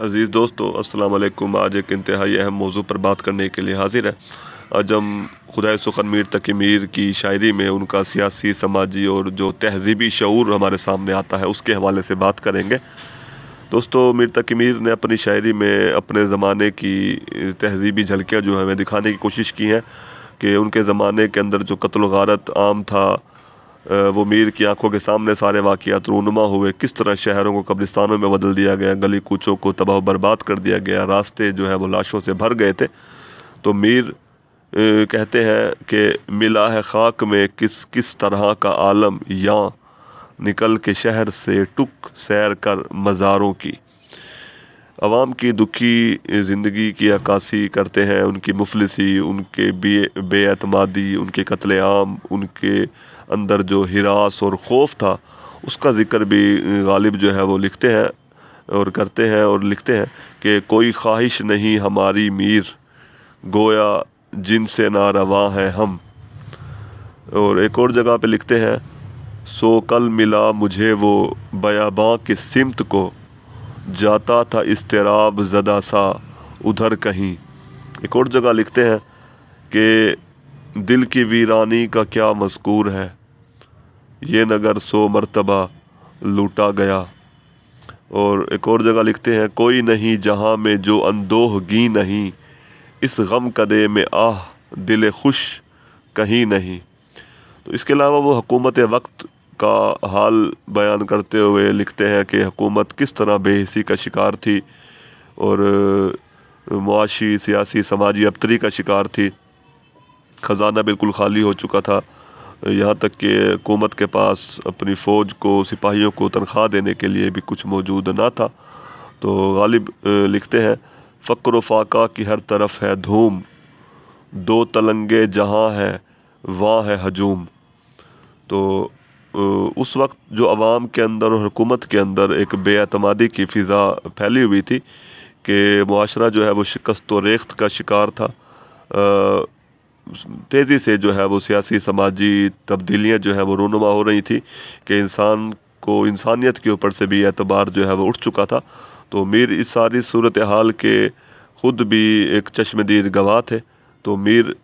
अज़ीज़ दोस्तों अस्सलाम वालेकुम आज एक इंतहाई अहम मौजू पर बात करने के लिए हाजिर है आज हम खुदा सुखन मीर तकी मीर की शायरी में उनका सियासी समाजी और जो तहजीबी शूर हमारे सामने आता है उसके हवाले से बात करेंगे दोस्तों मीर तकी मीर ने अपनी शायरी में अपने ज़माने की तहजीबी झलकियाँ जो हमें दिखाने की कोशिश की हैं कि उनके ज़माने के अंदर जो कत्ल गारत आम था वो मीर की आंखों के सामने सारे वाक़त रूनुमा हुए किस तरह शहरों को कब्रिस्तानों में बदल दिया गया गली कूचों को तबाह बर्बाद कर दिया गया रास्ते जो है वो लाशों से भर गए थे तो मीर कहते हैं कि मिला है खाक में किस किस तरह का आलम या निकल के शहर से टुक सैर कर मज़ारों की आवाम की दुखी ज़िंदगी की अक्सी करते हैं उनकी मुफलसी उनके बे बेअतमादी उनके कत्लेम उनके अंदर जो हिरास और खौफ था उसका ज़िक्र भी गालिब जो है वो लिखते हैं और करते हैं और लिखते हैं कि कोई ख्वाहिश नहीं हमारी मीर गोया जिनसे ना रवा हैं हम और एक और जगह पे लिखते हैं सो कल मिला मुझे वो बयाबा की सिमत को जाता था इसतराब ज़दा सा उधर कहीं एक और जगह लिखते हैं कि दिल की वीरानी का क्या मस्कूर है ये नगर सो मरतबा लूटा गया और एक और जगह लिखते हैं कोई नहीं जहाँ में जो अनदोहगी नहीं इस गम कदे में आह दिल खुश कहीं नहीं तो इसके अलावा वो हकूमत वक्त का हाल बयान करते हुए लिखते हैं कि हुकूमत किस तरह बेहसी का शिकार थी और मुआशी सियासी समाजी अबतरी का शिकार थी ख़जाना बिल्कुल खाली हो चुका था यहाँ तक कि हुकूमत के पास अपनी फ़ौज को सिपाहियों को तनख्वाह देने के लिए भी कुछ मौजूद ना था तो गालिब लिखते हैं फ़क्र फाका की हर तरफ है धूम दो तलंगे जहाँ हैं वहाँ है हजूम तो उस वक्त जो आवाम के अंदर और हुकूमत के अंदर एक बेअतमादी की फ़िज़ा फैली हुई थी कि माशरा जो है वो शिकस्त व रेख्त का शिकार था तेज़ी से जो है वो सियासी समाजी तब्दीलियाँ जो है वो रूनुमा हो रही थी कि इंसान को इंसानियत के ऊपर से भी एतबार जो है वो उठ चुका था तो मीर इस सारी सूरत हाल के ख़ुद भी एक चश्मदीद गवाह थे तो मीर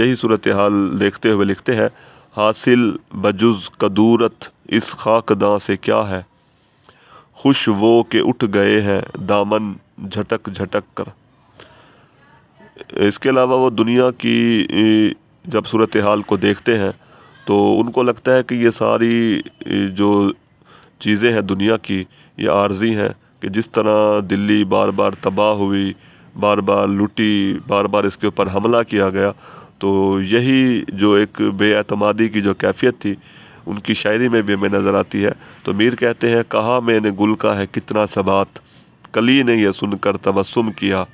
यही सूरत हाल देखते हुए लिखते हैं हासिल बजुज कदूरत इस खाकदा से क्या है खुश वो के उठ गए हैं दामन झटक झटक कर इसके अलावा वो दुनिया की जब सूरत हाल को देखते हैं तो उनको लगता है कि ये सारी जो चीज़ें हैं दुनिया की ये आर्जी हैं कि जिस तरह दिल्ली बार बार तबाह हुई बार बार लुटी बार बार इसके ऊपर हमला किया गया तो यही जो एक बेअतमादी की जो कैफियत थी उनकी शायरी में भी हमें नज़र आती है तो मीर कहते हैं कहा मैंने गुल का है कितना सबात कली ने यह सुनकर तबसम किया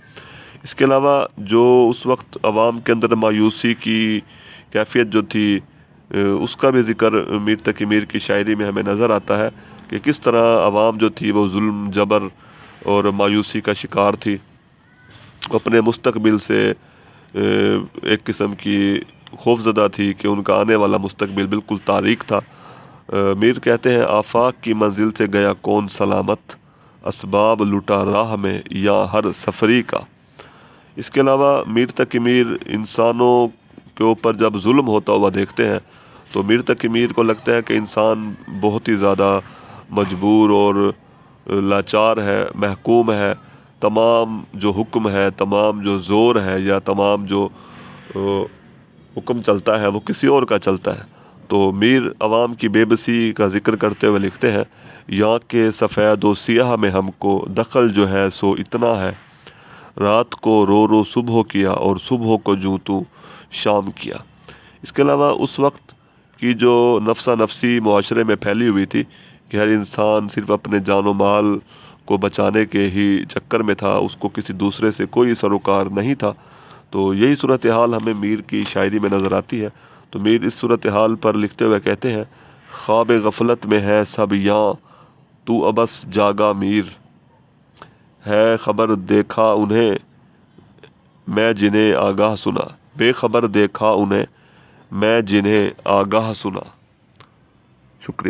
इसके अलावा जो उस वक्त आवाम के अंदर मायूसी की कैफियत जो थी उसका भी जिक्र मीर तकी मीर की शायरी में हमें नज़र आता है कि किस तरह आवाम जो थी वो जुल्म जबर और मायूसी का शिकार थी अपने मुस्तबिल से एक किस्म की खौफजदा थी कि उनका आने वाला मुस्तबिल बिल्कुल तारीख था मीर कहते हैं आफाक की मंजिल से गया कौन सलामत इसबाब लुटा राह में या हर सफरी का इसके अलावा मीर तक मीर इंसानों के ऊपर जब जुल्म होता हुआ देखते हैं तो मीर तक मीर को लगता है कि इंसान बहुत ही ज़्यादा मजबूर और लाचार है महकूम है तमाम जो हुक्म है तमाम जो ज़ोर है या तमाम जो हुक्म चलता है वो किसी और का चलता है तो मीर आवाम की बेबसी का जिक्र करते हुए लिखते हैं यहाँ के सफ़ेद और सियाह में हमको दखल जो है सो इतना है रात को रो रो सुबह किया और सुबह को जूँ तू शाम किया इसके अलावा उस वक्त की जो नफसा नफसी माशरे में फैली हुई थी कि हर इंसान सिर्फ अपने जान माल को बचाने के ही चक्कर में था उसको किसी दूसरे से कोई सरोकार नहीं था तो यही सूरत हाल हमें मीर की शायरी में नज़र आती है तो मीर इस सूरत हाल पर लिखते हुए कहते हैं ख्वाब गफलत में है सब यहाँ तू अबस जागा मीर है ख़बर देखा उन्हें मैं जिन्हें आगाह सुना बेखबर देखा उन्हें मैं जिन्हें आगाह सुना शुक्रिया